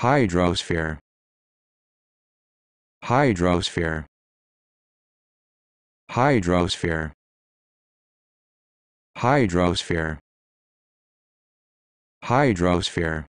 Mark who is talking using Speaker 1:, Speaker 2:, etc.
Speaker 1: hydrosphere hydrosphere hydrosphere hydrosphere hydrosphere